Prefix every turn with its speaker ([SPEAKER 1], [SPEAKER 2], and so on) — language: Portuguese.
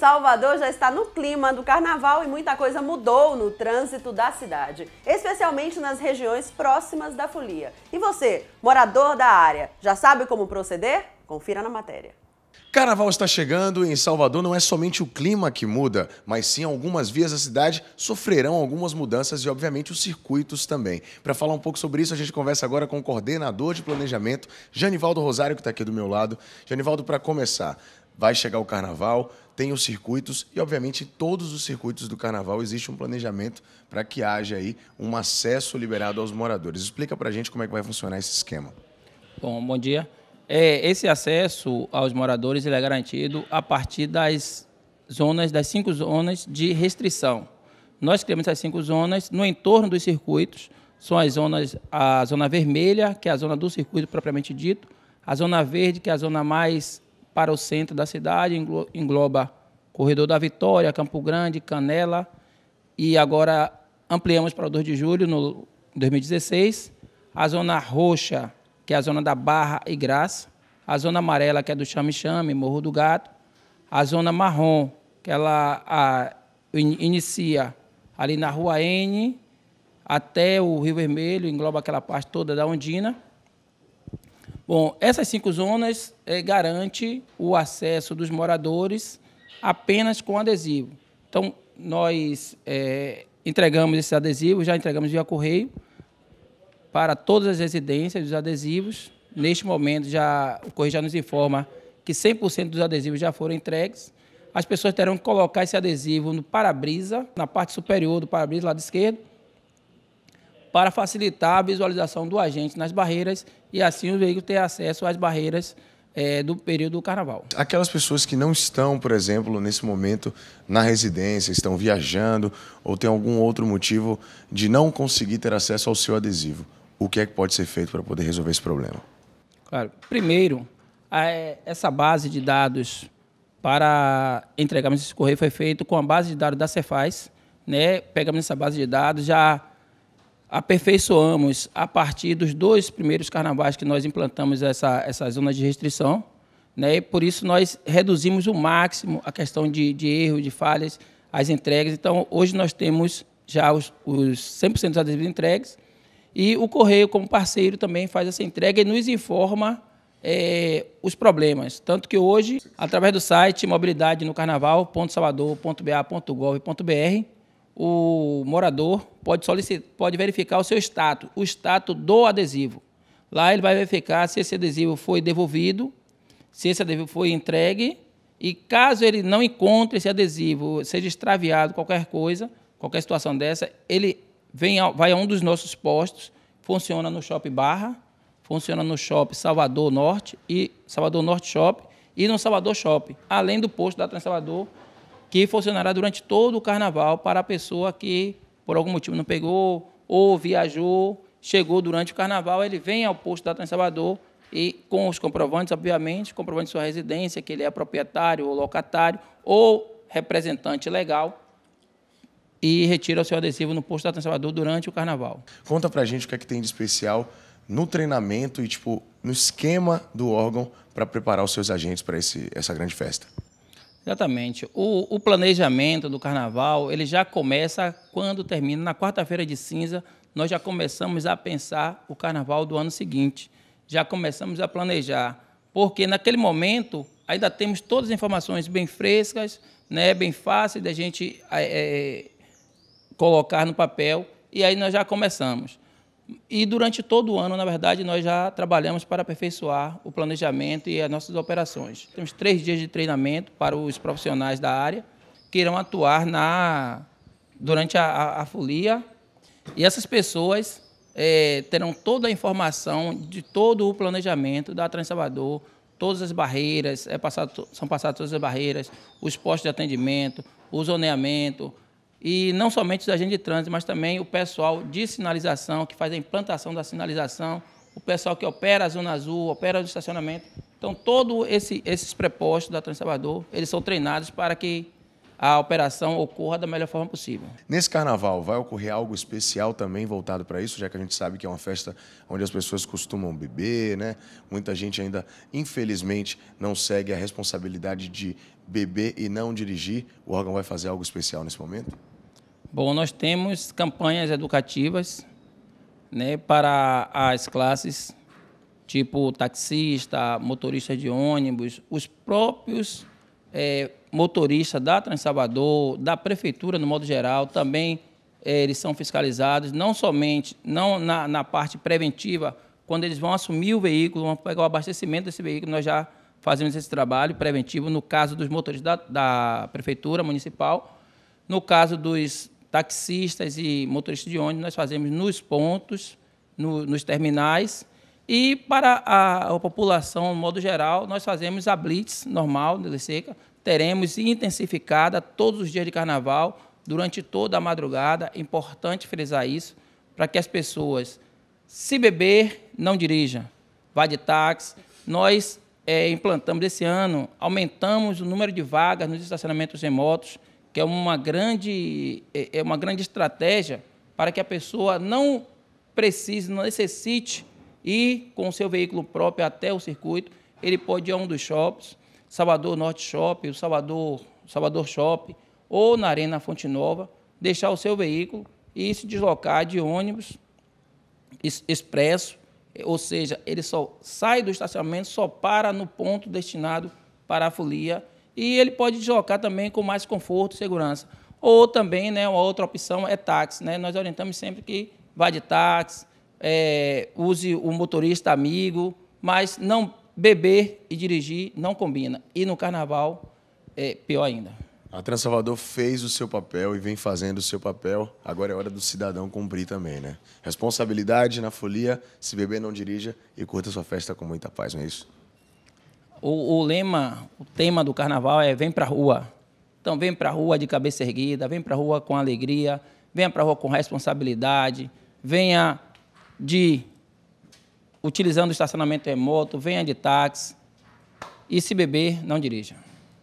[SPEAKER 1] Salvador já está no clima do carnaval e muita coisa mudou no trânsito da cidade, especialmente nas regiões próximas da folia. E você, morador da área, já sabe como proceder? Confira na matéria. Carnaval está chegando e em Salvador não é somente o clima que muda, mas sim algumas vias da cidade sofrerão algumas mudanças e, obviamente, os circuitos também. Para falar um pouco sobre isso, a gente conversa agora com o coordenador de planejamento, Janivaldo Rosário, que está aqui do meu lado. Janivaldo, para começar, vai chegar o carnaval, tem os circuitos e, obviamente, em todos os circuitos do carnaval existe um planejamento para que haja aí
[SPEAKER 2] um acesso liberado aos moradores. Explica para a gente como é que vai funcionar esse esquema. Bom, bom dia. É, esse acesso aos moradores ele é garantido a partir das zonas, das cinco zonas de restrição. Nós criamos as cinco zonas no entorno dos circuitos, são as zonas, a zona vermelha, que é a zona do circuito propriamente dito, a zona verde, que é a zona mais para o centro da cidade, engloba Corredor da Vitória, Campo Grande, Canela, e agora ampliamos para o 2 de julho, no 2016, a zona roxa, que é a zona da Barra e Graça, a zona amarela, que é do Chame Chame, Morro do Gato, a zona marrom, que ela a, in, inicia ali na Rua N, até o Rio Vermelho, engloba aquela parte toda da Ondina, Bom, essas cinco zonas é, garante o acesso dos moradores apenas com adesivo. Então, nós é, entregamos esse adesivo, já entregamos via correio para todas as residências os adesivos. Neste momento, já, o correio já nos informa que 100% dos adesivos já foram entregues. As pessoas terão que colocar esse adesivo no para-brisa, na parte superior do para-brisa, lado esquerdo, para facilitar a visualização do agente nas barreiras e assim o veículo ter acesso às barreiras é, do período do carnaval.
[SPEAKER 1] Aquelas pessoas que não estão, por exemplo, nesse momento na residência, estão viajando ou tem algum outro motivo de não conseguir ter acesso ao seu adesivo, o que é que pode ser feito para poder resolver esse problema?
[SPEAKER 2] Claro, primeiro, a, é, essa base de dados para entregarmos esse correio foi feito com a base de dados da Cefaz, né? Pegamos essa base de dados, já aperfeiçoamos a partir dos dois primeiros carnavais que nós implantamos essa, essa zona de restrição. Né? E por isso nós reduzimos o máximo a questão de, de erro, de falhas, as entregas. Então, hoje nós temos já os, os 100% dos adesivos entregues. E o Correio, como parceiro, também faz essa entrega e nos informa é, os problemas. Tanto que hoje, através do site mobilidade no carnaval.salvador.ba.gov.br, o morador pode, solicitar, pode verificar o seu status, o status do adesivo. Lá ele vai verificar se esse adesivo foi devolvido, se esse adesivo foi entregue, e caso ele não encontre esse adesivo, seja extraviado, qualquer coisa, qualquer situação dessa, ele vem ao, vai a um dos nossos postos, funciona no Shopping Barra, funciona no Shopping Salvador Norte e Salvador Norte Shopping e no Salvador Shopping, além do posto da Transalvador, que funcionará durante todo o carnaval para a pessoa que, por algum motivo, não pegou ou viajou, chegou durante o carnaval, ele vem ao posto da Transalvador e com os comprovantes, obviamente, comprovante de sua residência, que ele é proprietário ou locatário ou representante legal, e retira o seu adesivo no posto da Transalvador durante o carnaval.
[SPEAKER 1] Conta pra gente o que é que tem de especial no treinamento e, tipo, no esquema do órgão para preparar os seus agentes para essa grande festa.
[SPEAKER 2] Exatamente. O, o, planejamento do carnaval ele já começa quando termina na quarta-feira de cinza. Nós já começamos a pensar o carnaval do ano seguinte. Já começamos a planejar, porque naquele momento ainda temos todas as informações bem frescas, né, bem fácil da gente é, colocar no papel. E aí nós já começamos. E durante todo o ano, na verdade, nós já trabalhamos para aperfeiçoar o planejamento e as nossas operações. Temos três dias de treinamento para os profissionais da área que irão atuar na, durante a, a, a folia. E essas pessoas é, terão toda a informação de todo o planejamento da Transalvador, todas as barreiras, é passado, são passadas todas as barreiras, os postos de atendimento, o zoneamento, e não somente os agentes de trânsito, mas também o pessoal de sinalização, que faz a implantação da sinalização, o pessoal que opera a Zona Azul, opera o estacionamento. Então, todos esse, esses prepostos da Trans Salvador, eles são treinados para que a operação ocorra da melhor forma possível.
[SPEAKER 1] Nesse carnaval, vai ocorrer algo especial também voltado para isso, já que a gente sabe que é uma festa onde as pessoas costumam beber, né? Muita gente ainda, infelizmente, não segue a responsabilidade de beber e não dirigir. O órgão vai fazer algo especial nesse momento?
[SPEAKER 2] Bom, nós temos campanhas educativas né, para as classes, tipo taxista, motorista de ônibus, os próprios é, motorista da Transalvador, da prefeitura no modo geral, também é, eles são fiscalizados, não somente não na, na, parte preventiva, quando eles vão assumir o veículo, vão pegar o abastecimento desse veículo, nós já fazemos esse trabalho preventivo no caso dos motoristas da, da prefeitura municipal, no caso dos taxistas e motoristas de ônibus, nós fazemos nos pontos, no, nos terminais e para a, a população, no modo geral, nós fazemos a blitz normal de seca, teremos intensificada todos os dias de carnaval, durante toda a madrugada, é importante frisar isso, para que as pessoas, se beber, não dirija, vá de táxi. Nós é, implantamos esse ano, aumentamos o número de vagas nos estacionamentos remotos, que é uma grande, é, é uma grande estratégia para que a pessoa não precise, não necessite ir com o seu veículo próprio até o circuito. Ele pode ir a um dos shops, Salvador Norte Shop, o Salvador, Salvador Shop, ou na Arena Fonte Nova, deixar o seu veículo e se deslocar de ônibus expresso, ou seja, ele só sai do estacionamento, só para no ponto destinado para a folia e ele pode deslocar também com mais conforto e segurança. Ou também, né, uma outra opção é táxi, né? Nós orientamos sempre que vá de táxi, é, use o motorista amigo, mas não beber e dirigir não combina. E no carnaval é pior ainda.
[SPEAKER 1] A Salvador fez o seu papel e vem fazendo o seu papel. Agora é hora do cidadão cumprir também, né? Responsabilidade na folia, se beber não dirija e curta sua festa com muita paz, não é isso?
[SPEAKER 2] O, o lema, o tema do carnaval é vem pra rua. Então vem pra rua de cabeça erguida, vem pra rua com alegria, venha pra rua com responsabilidade, venha de utilizando o estacionamento remoto, venha de táxi e se beber, não dirija.